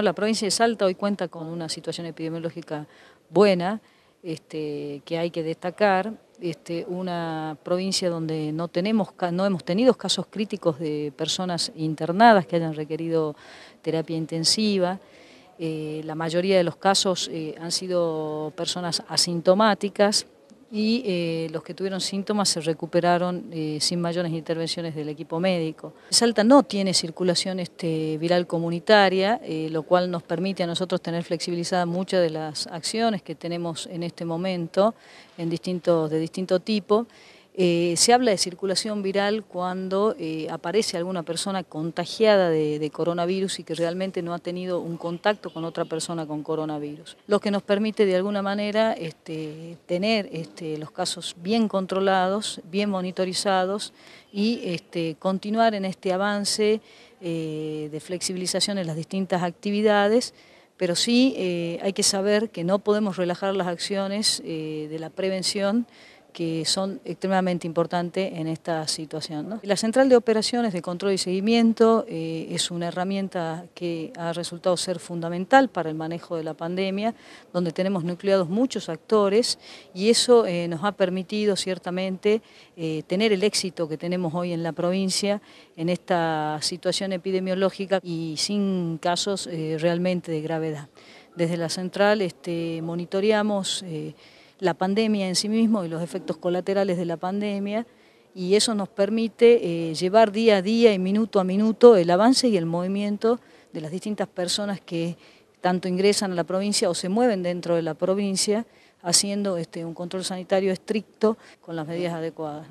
La provincia de Salta hoy cuenta con una situación epidemiológica buena, este, que hay que destacar, este, una provincia donde no, tenemos, no hemos tenido casos críticos de personas internadas que hayan requerido terapia intensiva. Eh, la mayoría de los casos eh, han sido personas asintomáticas, y eh, los que tuvieron síntomas se recuperaron eh, sin mayores intervenciones del equipo médico. Salta no tiene circulación este, viral comunitaria, eh, lo cual nos permite a nosotros tener flexibilizadas muchas de las acciones que tenemos en este momento en distintos, de distinto tipo. Eh, se habla de circulación viral cuando eh, aparece alguna persona contagiada de, coronavirus y que realmente no ha tenido un contacto con otra persona con coronavirus, lo que nos permite de alguna manera este, tener este, los casos bien controlados, bien monitorizados y este, continuar en este avance eh, de flexibilización en las distintas actividades pero sí hay que saber que no podemos relajar las acciones de la prevención que son extremadamente importantes en esta situación. La central de operaciones de control y seguimiento eh, es una herramienta que ha resultado ser fundamental para el manejo de la pandemia, donde tenemos nucleados muchos actores y eso eh, nos ha permitido ciertamente eh, tener el éxito que tenemos hoy en la provincia en esta situación epidemiológica y sin casos realmente de gravedad. Desde la central este, monitoreamos la pandemia en sí mismo y los efectos colaterales de la pandemia y eso nos permite eh, llevar día a día y minuto a minuto el avance y el movimiento de las distintas personas que tanto ingresan a la provincia o se mueven dentro de la provincia haciendo este, un control sanitario estricto con las medidas adecuadas.